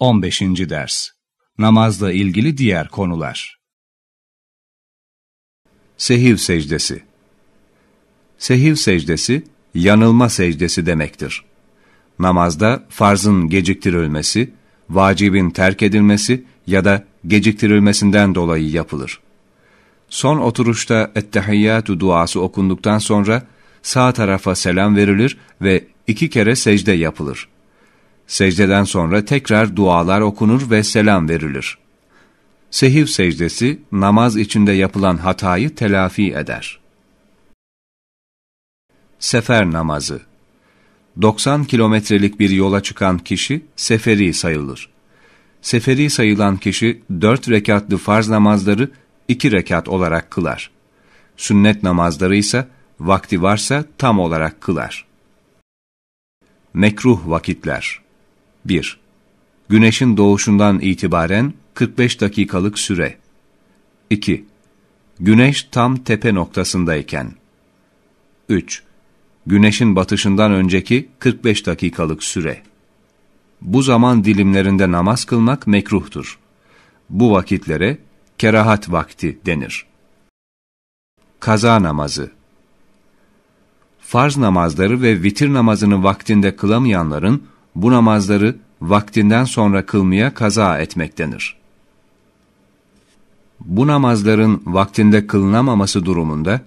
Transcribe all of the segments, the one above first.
15. Ders Namazla ilgili diğer konular Sehiv secdesi Sehiv secdesi, yanılma secdesi demektir. Namazda farzın geciktirilmesi, vacibin terk edilmesi ya da geciktirilmesinden dolayı yapılır. Son oturuşta ettehiyyatü duası okunduktan sonra sağ tarafa selam verilir ve iki kere secde yapılır. Secdeden sonra tekrar dualar okunur ve selam verilir. Sehiv secdesi namaz içinde yapılan hatayı telafi eder. Sefer namazı 90 kilometrelik bir yola çıkan kişi seferi sayılır. Seferi sayılan kişi 4 rekatlı farz namazları 2 rekat olarak kılar. Sünnet namazları ise vakti varsa tam olarak kılar. Mekruh vakitler 1. Güneşin doğuşundan itibaren 45 dakikalık süre. 2. Güneş tam tepe noktasındayken. 3. Güneşin batışından önceki 45 dakikalık süre. Bu zaman dilimlerinde namaz kılmak mekruhtur. Bu vakitlere kerahat vakti denir. Kaza namazı Farz namazları ve vitir namazını vaktinde kılamayanların bu namazları vaktinden sonra kılmaya kaza etmek denir. Bu namazların vaktinde kılınamaması durumunda,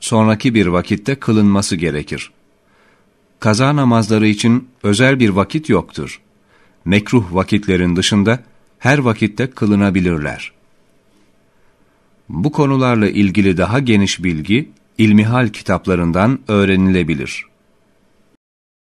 sonraki bir vakitte kılınması gerekir. Kaza namazları için özel bir vakit yoktur. Mekruh vakitlerin dışında her vakitte kılınabilirler. Bu konularla ilgili daha geniş bilgi, ilmihal kitaplarından öğrenilebilir.